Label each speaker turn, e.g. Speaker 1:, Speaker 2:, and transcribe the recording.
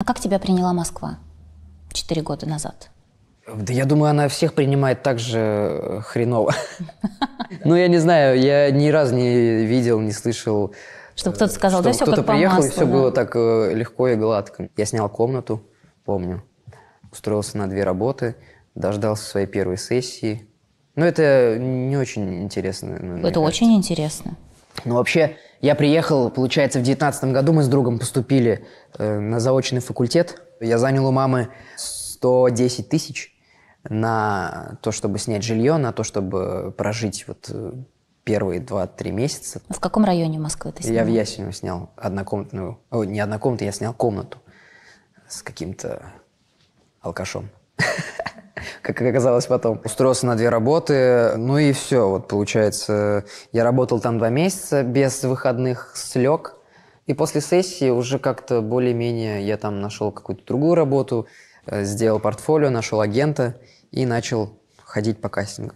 Speaker 1: А как тебя приняла Москва четыре года назад?
Speaker 2: Да я думаю, она всех принимает так же э, хреново. Ну, я не знаю, я ни разу не видел, не слышал.
Speaker 1: Чтобы кто-то э, сказал, да все кто-то приехал, и все было
Speaker 2: так э, легко и гладко. Я снял комнату, помню. Устроился на две работы, дождался своей первой сессии. Но ну, это не очень интересно. Это очень
Speaker 3: интересно.
Speaker 2: Ну, вообще, я приехал, получается, в девятнадцатом году мы с другом поступили э, на заочный факультет. Я занял у мамы 110 тысяч на то, чтобы снять жилье, на то, чтобы прожить вот э, первые 2-3 месяца.
Speaker 1: А в каком районе Москвы ты снял? Я в Ясенево
Speaker 2: снял однокомнатную, о, не однокомнатную, я снял комнату с каким-то алкашом как оказалось потом. Устроился на две работы, ну и все, вот получается. Я работал там два месяца без выходных, слег. И после сессии уже как-то более-менее я там нашел какую-то другую работу, э, сделал портфолио, нашел агента и начал ходить по кастингу.